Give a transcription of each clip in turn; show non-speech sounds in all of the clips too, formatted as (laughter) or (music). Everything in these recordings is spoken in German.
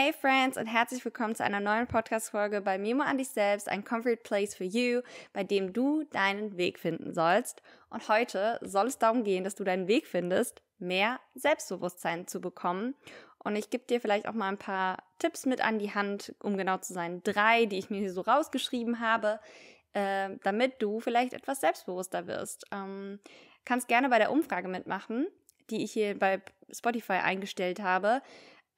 Hey Friends und herzlich willkommen zu einer neuen Podcast-Folge bei Memo an dich selbst, ein Comfort Place for You, bei dem du deinen Weg finden sollst. Und heute soll es darum gehen, dass du deinen Weg findest, mehr Selbstbewusstsein zu bekommen. Und ich gebe dir vielleicht auch mal ein paar Tipps mit an die Hand, um genau zu sein, drei, die ich mir hier so rausgeschrieben habe, äh, damit du vielleicht etwas selbstbewusster wirst. Ähm, kannst gerne bei der Umfrage mitmachen, die ich hier bei Spotify eingestellt habe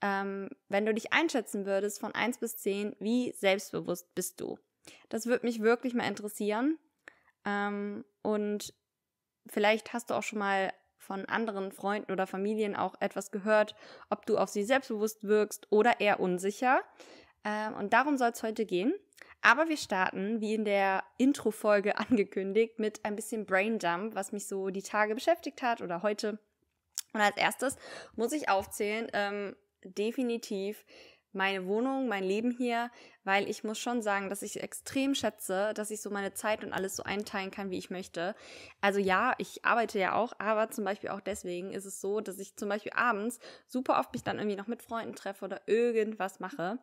ähm, wenn du dich einschätzen würdest von 1 bis 10, wie selbstbewusst bist du? Das würde mich wirklich mal interessieren. Ähm, und vielleicht hast du auch schon mal von anderen Freunden oder Familien auch etwas gehört, ob du auf sie selbstbewusst wirkst oder eher unsicher. Ähm, und darum soll es heute gehen. Aber wir starten, wie in der Intro-Folge (laughs) angekündigt, mit ein bisschen Braindump, was mich so die Tage beschäftigt hat oder heute. Und als erstes muss ich aufzählen, ähm, definitiv meine Wohnung, mein Leben hier, weil ich muss schon sagen, dass ich extrem schätze, dass ich so meine Zeit und alles so einteilen kann, wie ich möchte. Also ja, ich arbeite ja auch, aber zum Beispiel auch deswegen ist es so, dass ich zum Beispiel abends super oft mich dann irgendwie noch mit Freunden treffe oder irgendwas mache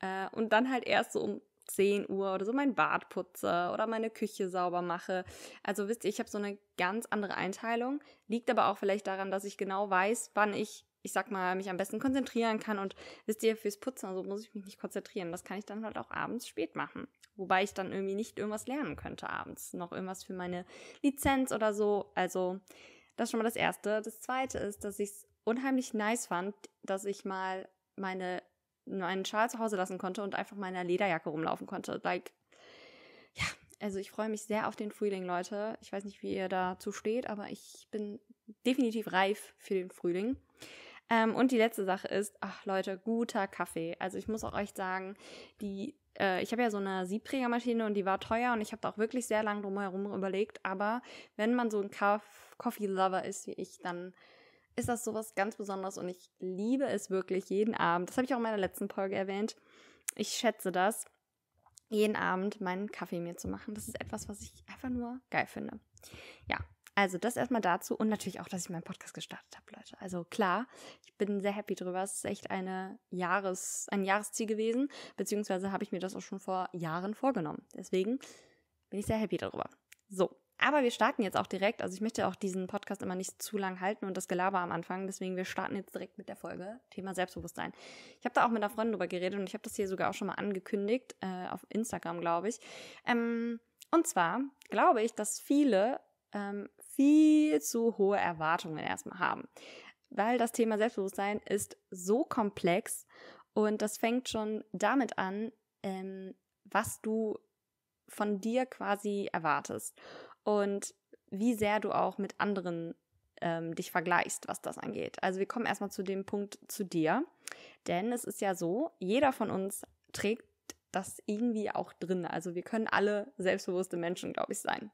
äh, und dann halt erst so um 10 Uhr oder so mein Bad putze oder meine Küche sauber mache. Also wisst ihr, ich habe so eine ganz andere Einteilung, liegt aber auch vielleicht daran, dass ich genau weiß, wann ich ich sag mal, mich am besten konzentrieren kann. Und wisst ihr, fürs Putzen also muss ich mich nicht konzentrieren. Das kann ich dann halt auch abends spät machen. Wobei ich dann irgendwie nicht irgendwas lernen könnte abends. Noch irgendwas für meine Lizenz oder so. Also, das ist schon mal das Erste. Das Zweite ist, dass ich es unheimlich nice fand, dass ich mal meine, meinen Schal zu Hause lassen konnte und einfach meiner Lederjacke rumlaufen konnte. Like, ja, also ich freue mich sehr auf den Frühling, Leute. Ich weiß nicht, wie ihr dazu steht, aber ich bin definitiv reif für den Frühling. Ähm, und die letzte Sache ist, ach Leute, guter Kaffee. Also ich muss auch euch sagen, die äh, ich habe ja so eine Siebträgermaschine und die war teuer und ich habe da auch wirklich sehr lange drumherum überlegt. Aber wenn man so ein Coffee-Lover ist wie ich, dann ist das sowas ganz Besonderes und ich liebe es wirklich jeden Abend. Das habe ich auch in meiner letzten Folge erwähnt. Ich schätze das, jeden Abend meinen Kaffee mir zu machen. Das ist etwas, was ich einfach nur geil finde. Ja, also das erstmal dazu und natürlich auch, dass ich meinen Podcast gestartet habe, Leute. Also klar, ich bin sehr happy drüber. Es ist echt eine Jahres, ein Jahresziel gewesen, beziehungsweise habe ich mir das auch schon vor Jahren vorgenommen. Deswegen bin ich sehr happy darüber. So, aber wir starten jetzt auch direkt. Also ich möchte auch diesen Podcast immer nicht zu lang halten und das Gelaber am Anfang. Deswegen wir starten jetzt direkt mit der Folge Thema Selbstbewusstsein. Ich habe da auch mit einer Freundin drüber geredet und ich habe das hier sogar auch schon mal angekündigt äh, auf Instagram, glaube ich. Ähm, und zwar glaube ich, dass viele ähm, viel zu hohe Erwartungen erstmal haben. Weil das Thema Selbstbewusstsein ist so komplex und das fängt schon damit an, ähm, was du von dir quasi erwartest und wie sehr du auch mit anderen ähm, dich vergleichst, was das angeht. Also wir kommen erstmal zu dem Punkt zu dir, denn es ist ja so, jeder von uns trägt das irgendwie auch drin. Also wir können alle selbstbewusste Menschen, glaube ich, sein.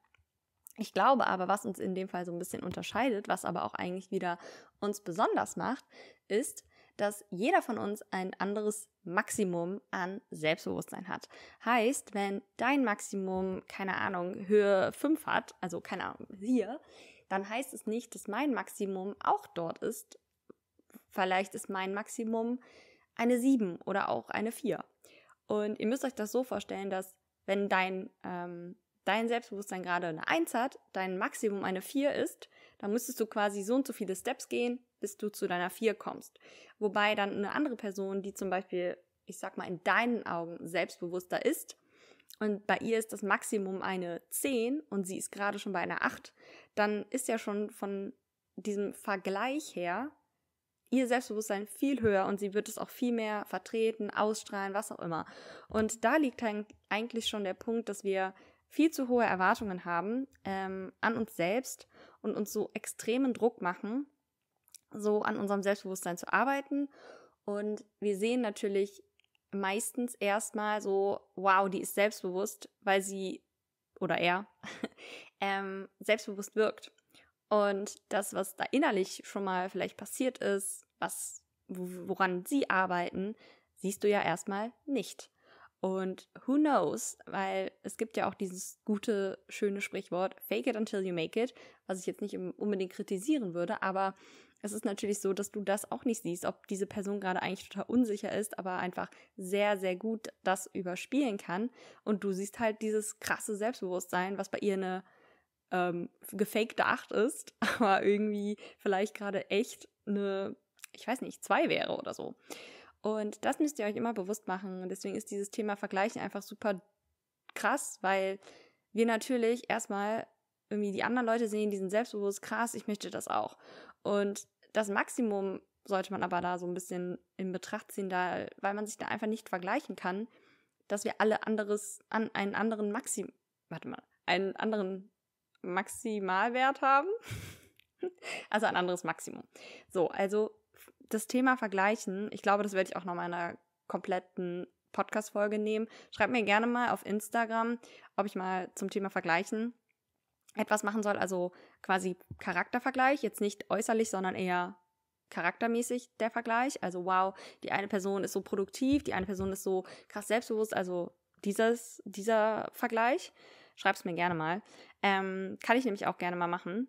Ich glaube aber, was uns in dem Fall so ein bisschen unterscheidet, was aber auch eigentlich wieder uns besonders macht, ist, dass jeder von uns ein anderes Maximum an Selbstbewusstsein hat. Heißt, wenn dein Maximum, keine Ahnung, Höhe 5 hat, also keine Ahnung, hier, dann heißt es nicht, dass mein Maximum auch dort ist. Vielleicht ist mein Maximum eine 7 oder auch eine 4. Und ihr müsst euch das so vorstellen, dass wenn dein ähm, dein Selbstbewusstsein gerade eine 1 hat, dein Maximum eine 4 ist, dann müsstest du quasi so und so viele Steps gehen, bis du zu deiner 4 kommst. Wobei dann eine andere Person, die zum Beispiel, ich sag mal, in deinen Augen selbstbewusster ist, und bei ihr ist das Maximum eine 10 und sie ist gerade schon bei einer 8, dann ist ja schon von diesem Vergleich her ihr Selbstbewusstsein viel höher und sie wird es auch viel mehr vertreten, ausstrahlen, was auch immer. Und da liegt eigentlich schon der Punkt, dass wir viel zu hohe Erwartungen haben ähm, an uns selbst und uns so extremen Druck machen, so an unserem Selbstbewusstsein zu arbeiten. Und wir sehen natürlich meistens erstmal so, wow, die ist selbstbewusst, weil sie oder er (laughs) ähm, selbstbewusst wirkt. Und das, was da innerlich schon mal vielleicht passiert ist, was, woran sie arbeiten, siehst du ja erstmal nicht. Und who knows, weil es gibt ja auch dieses gute, schöne Sprichwort, fake it until you make it, was ich jetzt nicht unbedingt kritisieren würde, aber es ist natürlich so, dass du das auch nicht siehst, ob diese Person gerade eigentlich total unsicher ist, aber einfach sehr, sehr gut das überspielen kann. Und du siehst halt dieses krasse Selbstbewusstsein, was bei ihr eine ähm, gefakte Acht ist, (laughs) aber irgendwie vielleicht gerade echt eine, ich weiß nicht, zwei wäre oder so. Und das müsst ihr euch immer bewusst machen. Und deswegen ist dieses Thema Vergleichen einfach super krass, weil wir natürlich erstmal irgendwie die anderen Leute sehen, die sind selbstbewusst, krass, ich möchte das auch. Und das Maximum sollte man aber da so ein bisschen in Betracht ziehen, da, weil man sich da einfach nicht vergleichen kann, dass wir alle anderes, an einen anderen Maxim, warte mal, einen anderen Maximalwert haben. (laughs) also ein anderes Maximum. So, also das Thema Vergleichen, ich glaube, das werde ich auch noch mal in einer kompletten Podcast-Folge nehmen. Schreibt mir gerne mal auf Instagram, ob ich mal zum Thema Vergleichen etwas machen soll. Also quasi Charaktervergleich, jetzt nicht äußerlich, sondern eher charaktermäßig der Vergleich. Also wow, die eine Person ist so produktiv, die eine Person ist so krass selbstbewusst. Also dieses, dieser Vergleich. Schreib es mir gerne mal. Ähm, kann ich nämlich auch gerne mal machen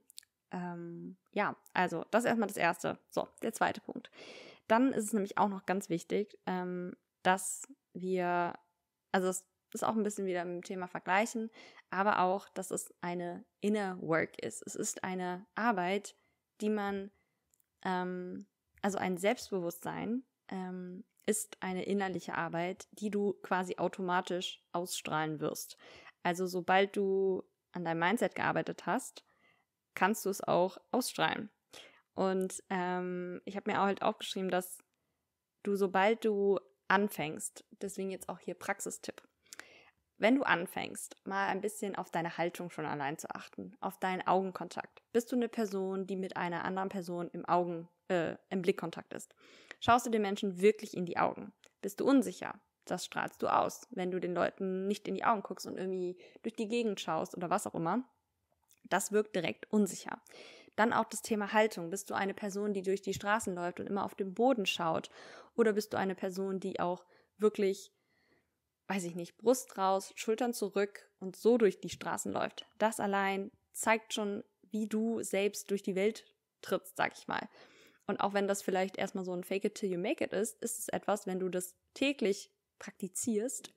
ähm, ja, also das ist erstmal das Erste. So, der zweite Punkt. Dann ist es nämlich auch noch ganz wichtig, ähm, dass wir, also es ist auch ein bisschen wieder mit dem Thema Vergleichen, aber auch, dass es eine Inner Work ist. Es ist eine Arbeit, die man, ähm, also ein Selbstbewusstsein ähm, ist eine innerliche Arbeit, die du quasi automatisch ausstrahlen wirst. Also sobald du an deinem Mindset gearbeitet hast, kannst du es auch ausstrahlen. Und ähm, ich habe mir auch halt aufgeschrieben, dass du, sobald du anfängst, deswegen jetzt auch hier Praxistipp, wenn du anfängst, mal ein bisschen auf deine Haltung schon allein zu achten, auf deinen Augenkontakt. Bist du eine Person, die mit einer anderen Person im Augen, äh, im Blickkontakt ist? Schaust du den Menschen wirklich in die Augen? Bist du unsicher? Das strahlst du aus, wenn du den Leuten nicht in die Augen guckst und irgendwie durch die Gegend schaust oder was auch immer. Das wirkt direkt unsicher. Dann auch das Thema Haltung. Bist du eine Person, die durch die Straßen läuft und immer auf den Boden schaut? Oder bist du eine Person, die auch wirklich, weiß ich nicht, Brust raus, Schultern zurück und so durch die Straßen läuft? Das allein zeigt schon, wie du selbst durch die Welt trittst, sag ich mal. Und auch wenn das vielleicht erstmal so ein Fake it till you make it ist, ist es etwas, wenn du das täglich praktizierst,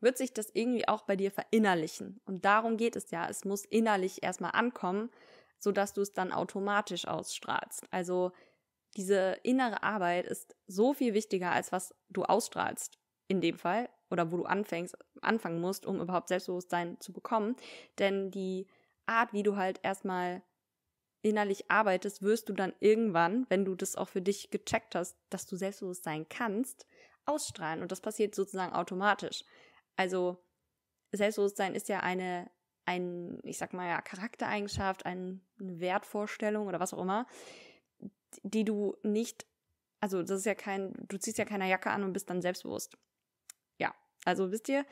wird sich das irgendwie auch bei dir verinnerlichen. Und darum geht es ja. Es muss innerlich erstmal ankommen, sodass du es dann automatisch ausstrahlst. Also diese innere Arbeit ist so viel wichtiger, als was du ausstrahlst in dem Fall oder wo du anfängst, anfangen musst, um überhaupt Selbstbewusstsein zu bekommen. Denn die Art, wie du halt erstmal innerlich arbeitest, wirst du dann irgendwann, wenn du das auch für dich gecheckt hast, dass du Selbstbewusstsein kannst, ausstrahlen. Und das passiert sozusagen automatisch. Also Selbstbewusstsein ist ja eine, ein, ich sag mal ja, Charaktereigenschaft, eine Wertvorstellung oder was auch immer, die du nicht, also das ist ja kein, du ziehst ja keine Jacke an und bist dann selbstbewusst. Ja, also wisst ihr,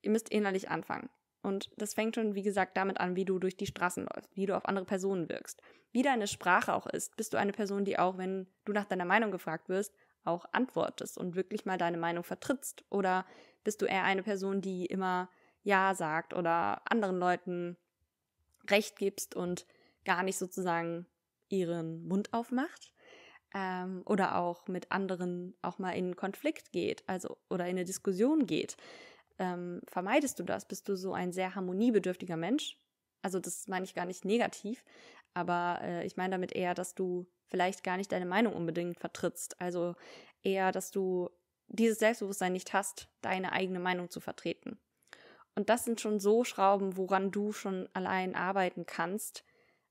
ihr müsst innerlich anfangen. Und das fängt schon, wie gesagt, damit an, wie du durch die Straßen läufst, wie du auf andere Personen wirkst, wie deine Sprache auch ist. Bist du eine Person, die auch, wenn du nach deiner Meinung gefragt wirst, auch antwortest und wirklich mal deine Meinung vertrittst? Oder bist du eher eine Person, die immer Ja sagt oder anderen Leuten Recht gibst und gar nicht sozusagen ihren Mund aufmacht? Ähm, oder auch mit anderen auch mal in Konflikt geht, also oder in eine Diskussion geht. Ähm, vermeidest du das? Bist du so ein sehr harmoniebedürftiger Mensch? Also das meine ich gar nicht negativ, aber äh, ich meine damit eher, dass du vielleicht gar nicht deine Meinung unbedingt vertrittst. Also eher, dass du dieses Selbstbewusstsein nicht hast, deine eigene Meinung zu vertreten. Und das sind schon so Schrauben, woran du schon allein arbeiten kannst.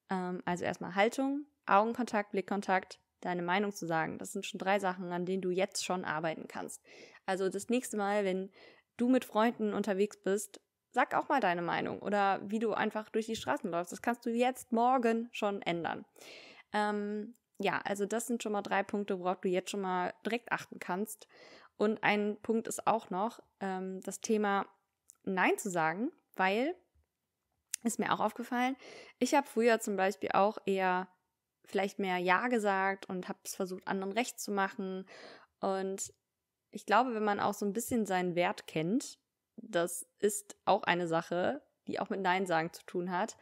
Ähm, also erstmal Haltung, Augenkontakt, Blickkontakt, deine Meinung zu sagen. Das sind schon drei Sachen, an denen du jetzt schon arbeiten kannst. Also das nächste Mal, wenn du mit Freunden unterwegs bist, sag auch mal deine Meinung oder wie du einfach durch die Straßen läufst. Das kannst du jetzt morgen schon ändern. Ähm, ja, also das sind schon mal drei Punkte, worauf du jetzt schon mal direkt achten kannst. Und ein Punkt ist auch noch ähm, das Thema Nein zu sagen, weil, ist mir auch aufgefallen, ich habe früher zum Beispiel auch eher vielleicht mehr Ja gesagt und habe es versucht, anderen recht zu machen. Und ich glaube, wenn man auch so ein bisschen seinen Wert kennt, das ist auch eine Sache, die auch mit Nein sagen zu tun hat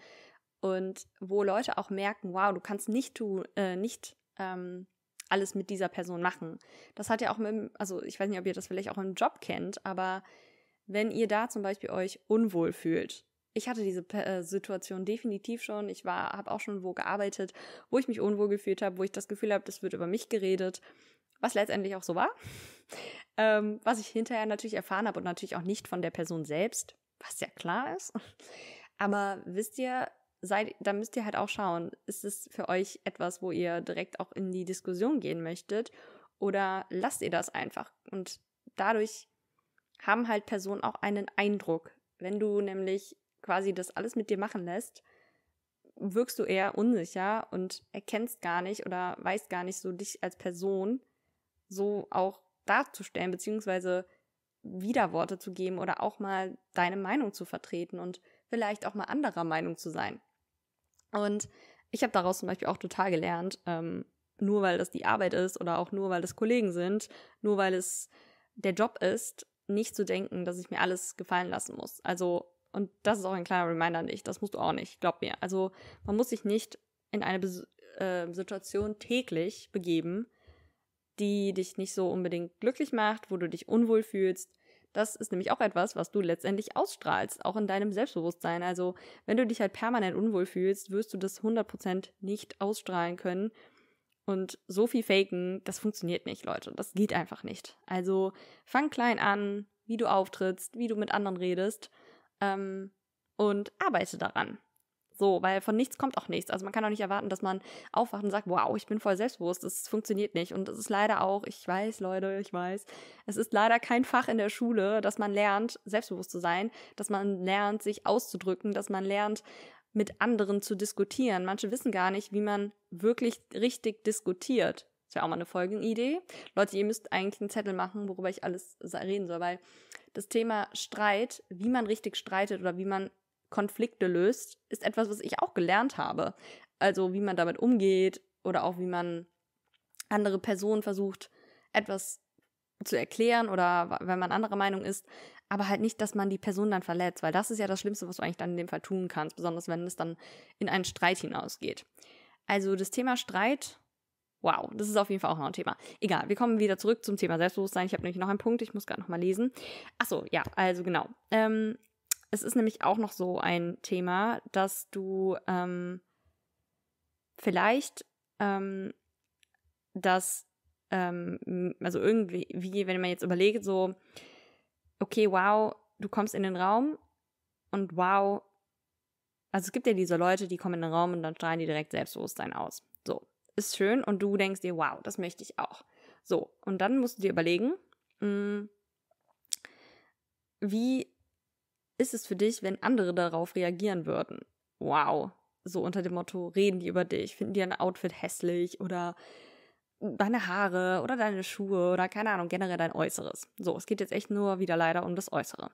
und wo Leute auch merken, wow, du kannst nicht, tu, äh, nicht ähm, alles mit dieser Person machen. Das hat ja auch mit, also ich weiß nicht, ob ihr das vielleicht auch im Job kennt, aber wenn ihr da zum Beispiel euch unwohl fühlt, ich hatte diese äh, Situation definitiv schon. Ich war, habe auch schon wo gearbeitet, wo ich mich unwohl gefühlt habe, wo ich das Gefühl habe, es wird über mich geredet, was letztendlich auch so war. (laughs) Ähm, was ich hinterher natürlich erfahren habe und natürlich auch nicht von der Person selbst, was ja klar ist. Aber wisst ihr, seid, da müsst ihr halt auch schauen, ist es für euch etwas, wo ihr direkt auch in die Diskussion gehen möchtet oder lasst ihr das einfach? Und dadurch haben halt Personen auch einen Eindruck. Wenn du nämlich quasi das alles mit dir machen lässt, wirkst du eher unsicher und erkennst gar nicht oder weißt gar nicht so dich als Person so auch darzustellen, beziehungsweise Widerworte zu geben oder auch mal deine Meinung zu vertreten und vielleicht auch mal anderer Meinung zu sein. Und ich habe daraus zum Beispiel auch total gelernt, ähm, nur weil das die Arbeit ist oder auch nur weil das Kollegen sind, nur weil es der Job ist, nicht zu denken, dass ich mir alles gefallen lassen muss. Also, und das ist auch ein kleiner Reminder an dich, das musst du auch nicht, glaub mir. Also, man muss sich nicht in eine Bes äh, Situation täglich begeben, die dich nicht so unbedingt glücklich macht, wo du dich unwohl fühlst, das ist nämlich auch etwas, was du letztendlich ausstrahlst, auch in deinem Selbstbewusstsein. Also wenn du dich halt permanent unwohl fühlst, wirst du das 100% nicht ausstrahlen können. Und so viel faken, das funktioniert nicht, Leute. Das geht einfach nicht. Also fang klein an, wie du auftrittst, wie du mit anderen redest ähm, und arbeite daran. So, weil von nichts kommt auch nichts. Also man kann auch nicht erwarten, dass man aufwacht und sagt, wow, ich bin voll selbstbewusst, das funktioniert nicht. Und es ist leider auch, ich weiß, Leute, ich weiß, es ist leider kein Fach in der Schule, dass man lernt, selbstbewusst zu sein, dass man lernt, sich auszudrücken, dass man lernt, mit anderen zu diskutieren. Manche wissen gar nicht, wie man wirklich richtig diskutiert. Das wäre auch mal eine Folgenidee. Leute, ihr müsst eigentlich einen Zettel machen, worüber ich alles reden soll, weil das Thema Streit, wie man richtig streitet oder wie man Konflikte löst, ist etwas, was ich auch gelernt habe. Also wie man damit umgeht oder auch wie man andere Personen versucht, etwas zu erklären oder wenn man anderer Meinung ist, aber halt nicht, dass man die Person dann verletzt, weil das ist ja das Schlimmste, was du eigentlich dann in dem Fall tun kannst, besonders wenn es dann in einen Streit hinausgeht. Also das Thema Streit, wow, das ist auf jeden Fall auch noch ein Thema. Egal, wir kommen wieder zurück zum Thema Selbstbewusstsein. Ich habe nämlich noch einen Punkt, ich muss gerade nochmal lesen. Achso, ja, also genau. Ähm, es ist nämlich auch noch so ein Thema, dass du ähm, vielleicht ähm, das, ähm, also irgendwie, wie, wenn man jetzt überlegt, so, okay, wow, du kommst in den Raum und wow, also es gibt ja diese Leute, die kommen in den Raum und dann strahlen die direkt Selbstbewusstsein aus. So, ist schön und du denkst dir, wow, das möchte ich auch. So, und dann musst du dir überlegen, mh, mm, wie ist es für dich, wenn andere darauf reagieren würden? Wow. So unter dem Motto, reden die über dich, finden die ein Outfit hässlich oder deine Haare oder deine Schuhe oder keine Ahnung, generell dein Äußeres. So, es geht jetzt echt nur wieder leider um das Äußere.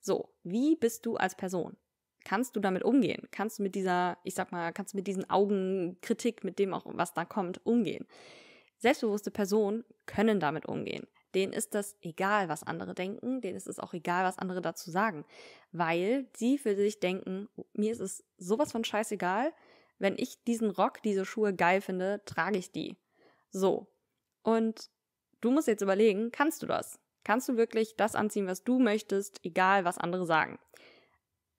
So, wie bist du als Person? Kannst du damit umgehen? Kannst du mit dieser, ich sag mal, kannst du mit diesen Augenkritik, mit dem auch, was da kommt, umgehen? Selbstbewusste Personen können damit umgehen. Denen ist das egal, was andere denken. Denen ist es auch egal, was andere dazu sagen. Weil sie für sich denken, oh, mir ist es sowas von scheißegal. Wenn ich diesen Rock, diese Schuhe geil finde, trage ich die. So. Und du musst jetzt überlegen, kannst du das? Kannst du wirklich das anziehen, was du möchtest, egal was andere sagen?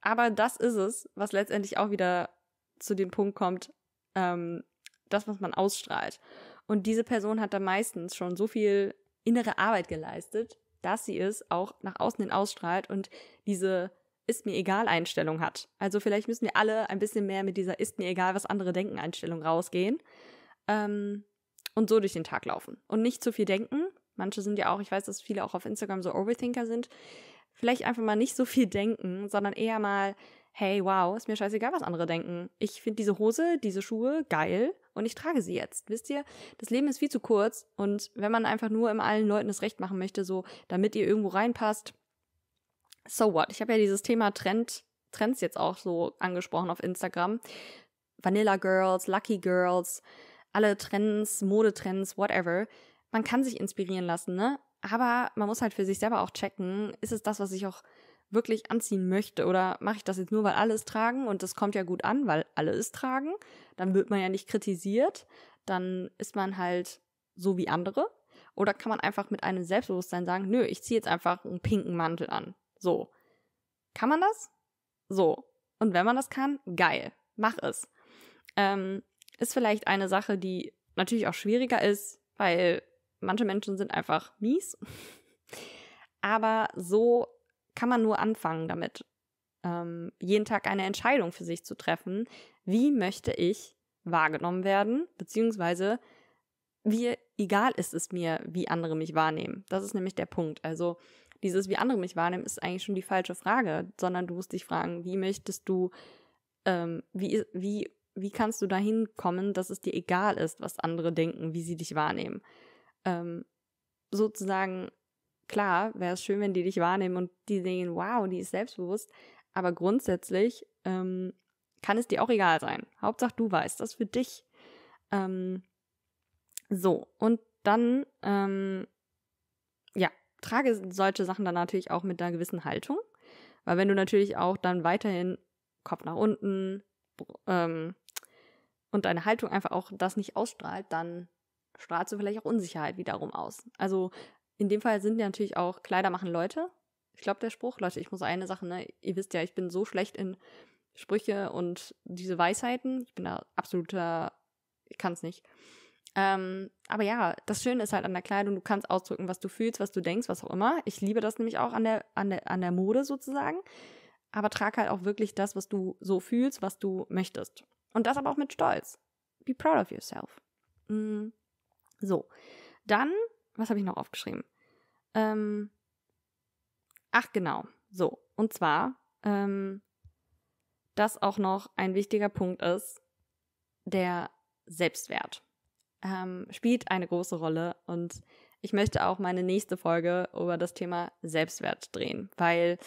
Aber das ist es, was letztendlich auch wieder zu dem Punkt kommt, ähm, das, was man ausstrahlt. Und diese Person hat da meistens schon so viel innere Arbeit geleistet, dass sie es auch nach außen hin ausstrahlt und diese ist mir egal Einstellung hat. Also vielleicht müssen wir alle ein bisschen mehr mit dieser ist mir egal, was andere denken Einstellung rausgehen ähm, und so durch den Tag laufen und nicht zu viel denken. Manche sind ja auch, ich weiß, dass viele auch auf Instagram so Overthinker sind. Vielleicht einfach mal nicht so viel denken, sondern eher mal hey, wow, ist mir scheißegal, was andere denken. Ich finde diese Hose, diese Schuhe geil und ich trage sie jetzt. Wisst ihr, das Leben ist viel zu kurz und wenn man einfach nur im allen Leuten das Recht machen möchte, so damit ihr irgendwo reinpasst, so what? Ich habe ja dieses Thema Trend, Trends jetzt auch so angesprochen auf Instagram. Vanilla Girls, Lucky Girls, alle Trends, Modetrends, whatever. Man kann sich inspirieren lassen, ne? Aber man muss halt für sich selber auch checken, ist es das, was ich auch wirklich anziehen möchte oder mache ich das jetzt nur, weil alle es tragen und das kommt ja gut an, weil alle es tragen, dann wird man ja nicht kritisiert, dann ist man halt so wie andere oder kann man einfach mit einem Selbstbewusstsein sagen, nö, ich ziehe jetzt einfach einen pinken Mantel an. So. Kann man das? So. Und wenn man das kann, geil, mach es. Ähm, ist vielleicht eine Sache, die natürlich auch schwieriger ist, weil manche Menschen sind einfach mies. (laughs) Aber so kann man nur anfangen damit, ähm, jeden Tag eine Entscheidung für sich zu treffen, wie möchte ich wahrgenommen werden, beziehungsweise wie egal ist es mir, wie andere mich wahrnehmen. Das ist nämlich der Punkt. Also dieses, wie andere mich wahrnehmen, ist eigentlich schon die falsche Frage, sondern du musst dich fragen, wie möchtest du, ähm, wie, wie, wie kannst du dahin kommen, dass es dir egal ist, was andere denken, wie sie dich wahrnehmen. Ähm, sozusagen Klar, wäre es schön, wenn die dich wahrnehmen und die sehen, wow, die ist selbstbewusst. Aber grundsätzlich ähm, kann es dir auch egal sein. Hauptsache, du weißt das für dich. Ähm, so, und dann, ähm, ja, trage solche Sachen dann natürlich auch mit einer gewissen Haltung. Weil wenn du natürlich auch dann weiterhin Kopf nach unten ähm, und deine Haltung einfach auch das nicht ausstrahlt, dann strahlst du vielleicht auch Unsicherheit wiederum aus. Also in dem Fall sind ja natürlich auch Kleider machen Leute. Ich glaube, der Spruch, Leute, ich muss eine Sache, ne? Ihr wisst ja, ich bin so schlecht in Sprüche und diese Weisheiten. Ich bin da absoluter, ich kann es nicht. Ähm, aber ja, das Schöne ist halt an der Kleidung, du kannst ausdrücken, was du fühlst, was du denkst, was auch immer. Ich liebe das nämlich auch an der, an der, an der Mode sozusagen. Aber trag halt auch wirklich das, was du so fühlst, was du möchtest. Und das aber auch mit Stolz. Be proud of yourself. Mm. So. Dann was habe ich noch aufgeschrieben? Ähm, ach genau, so. Und zwar, ähm, dass auch noch ein wichtiger Punkt ist, der Selbstwert ähm, spielt eine große Rolle und ich möchte auch meine nächste Folge über das Thema Selbstwert drehen, weil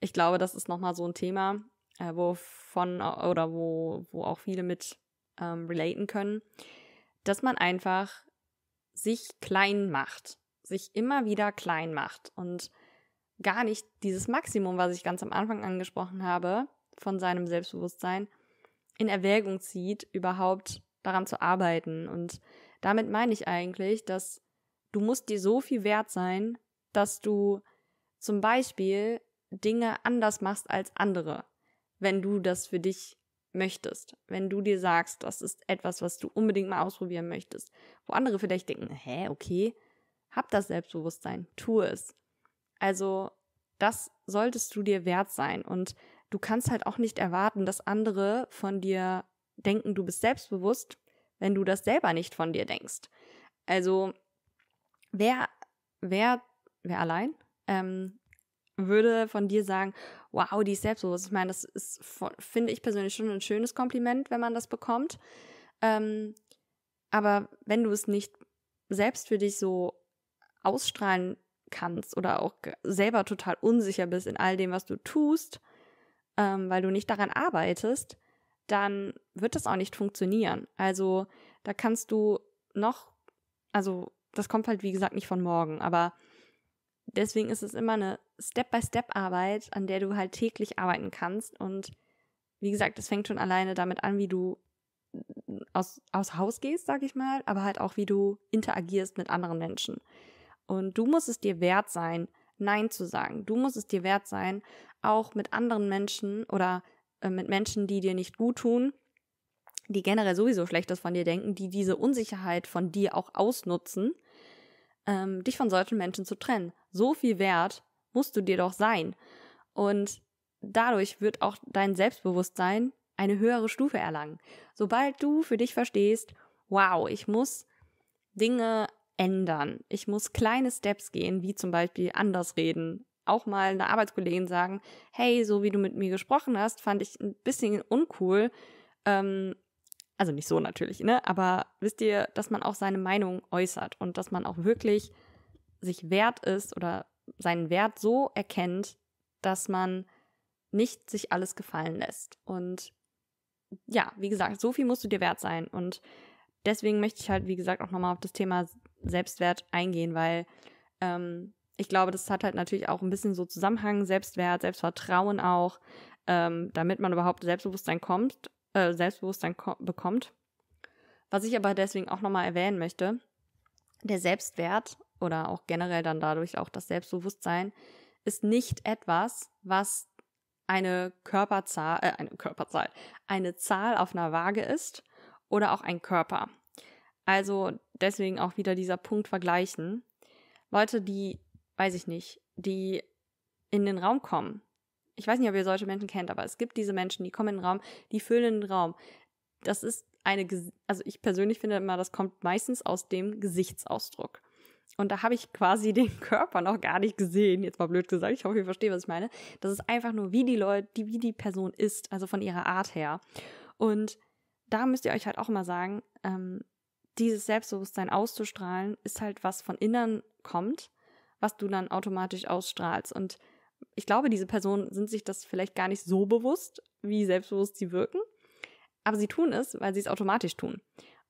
ich glaube, das ist nochmal so ein Thema, äh, wovon oder wo, wo auch viele mit ähm, relaten können, dass man einfach sich klein macht, sich immer wieder klein macht und gar nicht dieses Maximum, was ich ganz am Anfang angesprochen habe, von seinem Selbstbewusstsein in Erwägung zieht, überhaupt daran zu arbeiten. Und damit meine ich eigentlich, dass du musst dir so viel wert sein, dass du zum Beispiel Dinge anders machst als andere, wenn du das für dich möchtest, wenn du dir sagst, das ist etwas, was du unbedingt mal ausprobieren möchtest, wo andere vielleicht denken, hä, okay, hab das Selbstbewusstsein, tu es. Also, das solltest du dir wert sein und du kannst halt auch nicht erwarten, dass andere von dir denken, du bist selbstbewusst, wenn du das selber nicht von dir denkst. Also, wer, wer, wer allein ähm, würde von dir sagen, wow, die ist selbstbewusst. Ich meine, das ist, finde ich persönlich schon ein schönes Kompliment, wenn man das bekommt. Ähm, aber wenn du es nicht selbst für dich so ausstrahlen kannst oder auch selber total unsicher bist in all dem, was du tust, ähm, weil du nicht daran arbeitest, dann wird das auch nicht funktionieren. Also da kannst du noch, also das kommt halt wie gesagt nicht von morgen, aber deswegen ist es immer eine Step-by-Step-Arbeit, an der du halt täglich arbeiten kannst. Und wie gesagt, es fängt schon alleine damit an, wie du aus, aus Haus gehst, sag ich mal, aber halt auch, wie du interagierst mit anderen Menschen. Und du musst es dir wert sein, Nein zu sagen. Du musst es dir wert sein, auch mit anderen Menschen oder äh, mit Menschen, die dir nicht gut tun, die generell sowieso Schlechtes von dir denken, die diese Unsicherheit von dir auch ausnutzen, ähm, dich von solchen Menschen zu trennen. So viel Wert musst du dir doch sein. Und dadurch wird auch dein Selbstbewusstsein eine höhere Stufe erlangen. Sobald du für dich verstehst, wow, ich muss Dinge ändern, ich muss kleine Steps gehen, wie zum Beispiel anders reden, auch mal einer Arbeitskollegin sagen, hey, so wie du mit mir gesprochen hast, fand ich ein bisschen uncool. Ähm, also nicht so natürlich, ne? Aber wisst ihr, dass man auch seine Meinung äußert und dass man auch wirklich sich wert ist oder seinen Wert so erkennt, dass man nicht sich alles gefallen lässt. Und ja, wie gesagt, so viel musst du dir wert sein. Und deswegen möchte ich halt, wie gesagt, auch nochmal auf das Thema Selbstwert eingehen, weil ähm, ich glaube, das hat halt natürlich auch ein bisschen so Zusammenhang, Selbstwert, Selbstvertrauen auch, ähm, damit man überhaupt Selbstbewusstsein kommt, äh, Selbstbewusstsein ko bekommt. Was ich aber deswegen auch nochmal erwähnen möchte, der Selbstwert oder auch generell dann dadurch auch das Selbstbewusstsein ist nicht etwas, was eine Körperzahl, äh, eine Körperzahl, eine Zahl auf einer Waage ist oder auch ein Körper. Also deswegen auch wieder dieser Punkt vergleichen. Leute, die, weiß ich nicht, die in den Raum kommen. Ich weiß nicht, ob ihr solche Menschen kennt, aber es gibt diese Menschen, die kommen in den Raum, die füllen den Raum. Das ist eine, also ich persönlich finde immer, das kommt meistens aus dem Gesichtsausdruck und da habe ich quasi (laughs) den Körper noch gar nicht gesehen. Jetzt mal blöd gesagt, ich hoffe, ihr versteht, was ich meine. Das ist einfach nur, wie die Leute, wie die Person ist, also von ihrer Art her. Und da müsst ihr euch halt auch immer sagen, ähm, dieses Selbstbewusstsein auszustrahlen, ist halt was von innen kommt, was du dann automatisch ausstrahlst. Und ich glaube, diese Personen sind sich das vielleicht gar nicht so bewusst, wie selbstbewusst sie wirken. Aber sie tun es, weil sie es automatisch tun.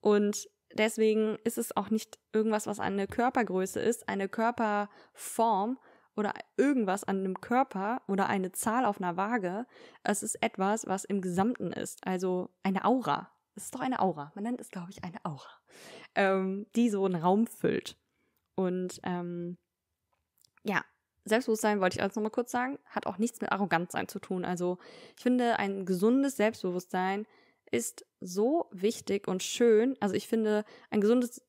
Und deswegen ist es auch nicht irgendwas, was eine Körpergröße ist, eine Körperform oder irgendwas an einem Körper oder eine Zahl auf einer Waage. Es ist etwas, was im Gesamten ist. Also eine Aura. Es ist doch eine Aura. Man nennt es, glaube ich, eine Aura, ähm, die so einen Raum füllt. Und ähm, ja, Selbstbewusstsein wollte ich also nochmal kurz sagen, hat auch nichts mit Arroganz sein zu tun. Also ich finde, ein gesundes Selbstbewusstsein ist so wichtig und schön. Also ich finde, ein gesundes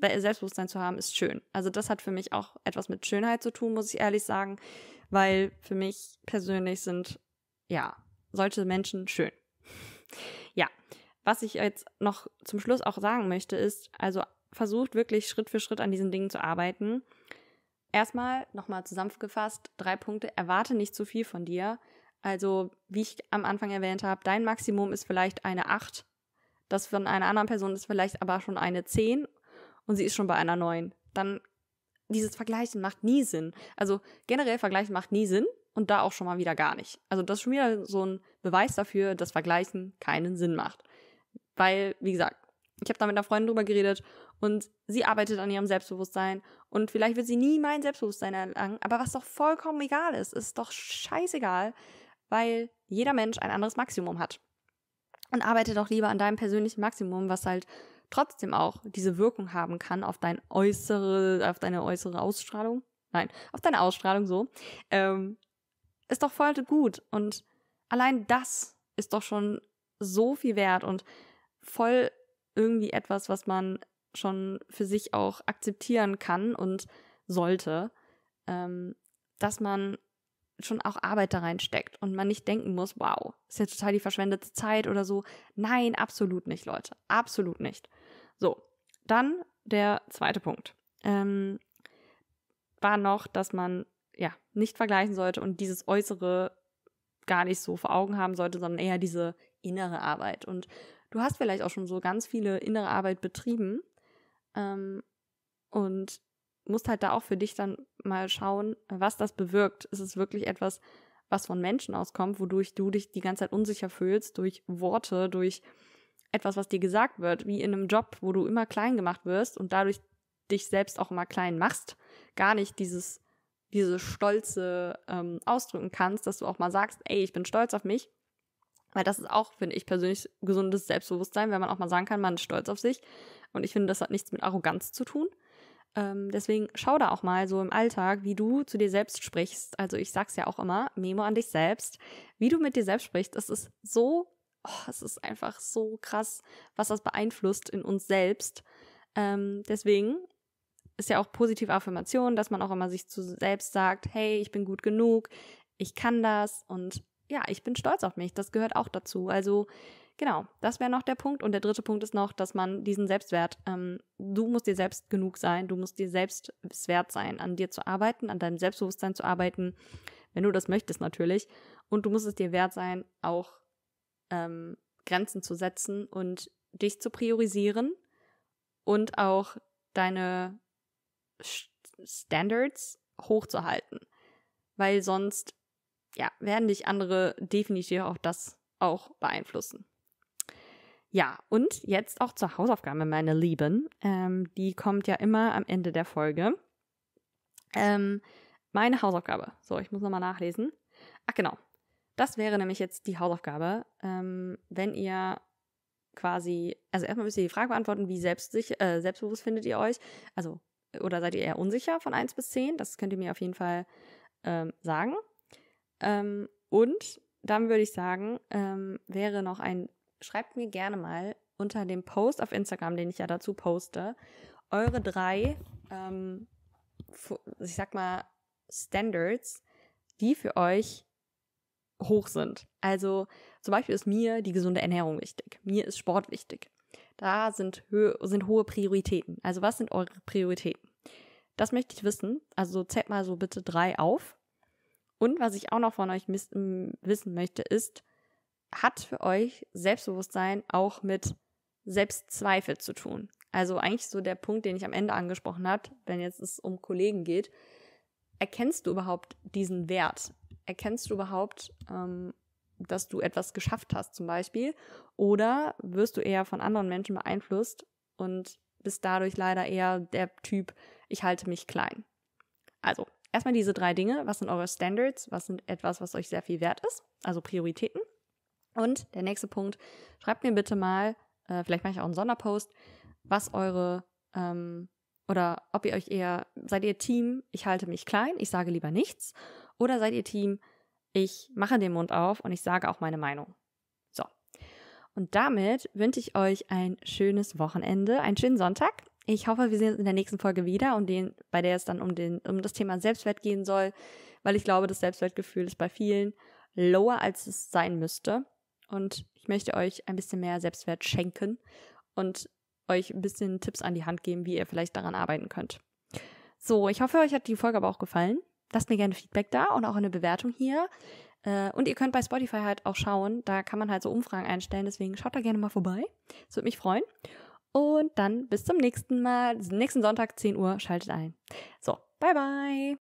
Selbstbewusstsein zu haben, ist schön. Also das hat für mich auch etwas mit Schönheit zu tun, muss ich ehrlich sagen, weil für mich persönlich sind, ja, solche Menschen schön. (laughs) ja, was ich jetzt noch zum Schluss auch sagen möchte, ist, also versucht wirklich Schritt für Schritt an diesen Dingen zu arbeiten. Erstmal, nochmal zusammengefasst, drei Punkte, erwarte nicht zu viel von dir. Also, wie ich am Anfang erwähnt habe, dein Maximum ist vielleicht eine 8. Das von einer anderen Person ist vielleicht aber schon eine 10 und sie ist schon bei einer 9. Dann dieses Vergleichen macht nie Sinn. Also generell Vergleichen macht nie Sinn und da auch schon mal wieder gar nicht. Also das ist schon wieder so ein Beweis dafür, dass Vergleichen keinen Sinn macht. Weil, wie gesagt, ich habe da mit einer Freundin drüber geredet und sie arbeitet an ihrem Selbstbewusstsein und vielleicht wird sie nie mein Selbstbewusstsein erlangen, aber was doch vollkommen egal ist, ist doch scheißegal, weil jeder Mensch ein anderes Maximum hat. Und arbeite doch lieber an deinem persönlichen Maximum, was halt trotzdem auch diese Wirkung haben kann auf dein äußere, auf deine äußere Ausstrahlung. Nein, auf deine Ausstrahlung so. Ähm, ist doch voll gut. Und allein das ist doch schon so viel wert und voll irgendwie etwas, was man schon für sich auch akzeptieren kann und sollte, ähm, dass man schon auch Arbeit da reinsteckt und man nicht denken muss, wow, ist jetzt total die verschwendete Zeit oder so. Nein, absolut nicht, Leute. Absolut nicht. So, dann der zweite Punkt. Ähm, war noch, dass man ja nicht vergleichen sollte und dieses Äußere gar nicht so vor Augen haben sollte, sondern eher diese innere Arbeit. Und du hast vielleicht auch schon so ganz viele innere Arbeit betrieben. Ähm, und musst halt da auch für dich dann mal schauen, was das bewirkt. Ist es wirklich etwas, was von Menschen auskommt, wodurch du dich die ganze Zeit unsicher fühlst, durch Worte, durch etwas, was dir gesagt wird, wie in einem Job, wo du immer klein gemacht wirst und dadurch dich selbst auch immer klein machst, gar nicht dieses, diese Stolze ähm, ausdrücken kannst, dass du auch mal sagst, ey, ich bin stolz auf mich. Weil das ist auch, finde ich persönlich, gesundes Selbstbewusstsein, wenn man auch mal sagen kann, man ist stolz auf sich. Und ich finde, das hat nichts mit Arroganz zu tun, ähm, deswegen schau da auch mal so im Alltag, wie du zu dir selbst sprichst. Also ich sag's ja auch immer, Memo an dich selbst, wie du mit dir selbst sprichst. Das ist so, oh, es ist einfach so krass, was das beeinflusst in uns selbst. Ähm, deswegen ist ja auch positive Affirmation, dass man auch immer sich zu selbst sagt, hey, ich bin gut genug, ich kann das und ja, ich bin stolz auf mich. Das gehört auch dazu. Also Genau, das wäre noch der Punkt. Und der dritte Punkt ist noch, dass man diesen Selbstwert, ähm, du musst dir selbst genug sein, du musst dir selbst wert sein, an dir zu arbeiten, an deinem Selbstbewusstsein zu arbeiten, wenn du das möchtest natürlich. Und du musst es dir wert sein, auch ähm, Grenzen zu setzen und dich zu priorisieren und auch deine Standards hochzuhalten. Weil sonst, ja, werden dich andere definitiv auch das auch beeinflussen. Ja, und jetzt auch zur Hausaufgabe, meine Lieben. Ähm, die kommt ja immer am Ende der Folge. Ähm, meine Hausaufgabe. So, ich muss nochmal nachlesen. Ach genau. Das wäre nämlich jetzt die Hausaufgabe. Ähm, wenn ihr quasi, also erstmal müsst ihr die Frage beantworten, wie selbstsicher, äh, selbstbewusst findet ihr euch? Also, oder seid ihr eher unsicher von 1 bis 10? Das könnt ihr mir auf jeden Fall ähm, sagen. Ähm, und dann würde ich sagen, ähm, wäre noch ein schreibt mir gerne mal unter dem Post auf Instagram, den ich ja dazu poste, eure drei, ähm, ich sag mal, Standards, die für euch hoch sind. Also zum Beispiel ist mir die gesunde Ernährung wichtig. Mir ist Sport wichtig. Da sind, hö sind hohe Prioritäten. Also was sind eure Prioritäten? Das möchte ich wissen. Also zählt mal so bitte drei auf. Und was ich auch noch von euch wissen möchte, ist, hat für euch Selbstbewusstsein auch mit Selbstzweifel zu tun. Also eigentlich so der Punkt, den ich am Ende angesprochen habe, wenn jetzt es um Kollegen geht. Erkennst du überhaupt diesen Wert? Erkennst du überhaupt, ähm, dass du etwas geschafft hast zum Beispiel? Oder wirst du eher von anderen Menschen beeinflusst und bist dadurch leider eher der Typ, ich halte mich klein? Also erstmal diese drei Dinge. Was sind eure Standards? Was sind etwas, was euch sehr viel wert ist? Also Prioritäten. Und der nächste Punkt, schreibt mir bitte mal, äh, vielleicht mache ich auch einen Sonderpost, was eure ähm, oder ob ihr euch eher, seid ihr Team, ich halte mich klein, ich sage lieber nichts, oder seid ihr Team, ich mache den Mund auf und ich sage auch meine Meinung. So. Und damit wünsche ich euch ein schönes Wochenende, einen schönen Sonntag. Ich hoffe, wir sehen uns in der nächsten Folge wieder, um den, bei der es dann um, den, um das Thema Selbstwert gehen soll, weil ich glaube, das Selbstwertgefühl ist bei vielen lower, als es sein müsste und ich möchte euch ein bisschen mehr Selbstwert schenken und euch ein bisschen Tipps an die Hand geben, wie ihr vielleicht daran arbeiten könnt. So, ich hoffe, euch hat die Folge aber auch gefallen. Lasst mir gerne Feedback da und auch eine Bewertung hier. Äh, und ihr könnt bei Spotify halt auch schauen, da kann man halt so Umfragen einstellen, deswegen schaut da gerne mal vorbei. Es würde mich freuen. Und dann bis zum nächsten Mal, nächsten Sonntag 10 Uhr, schaltet ein. So, bye bye.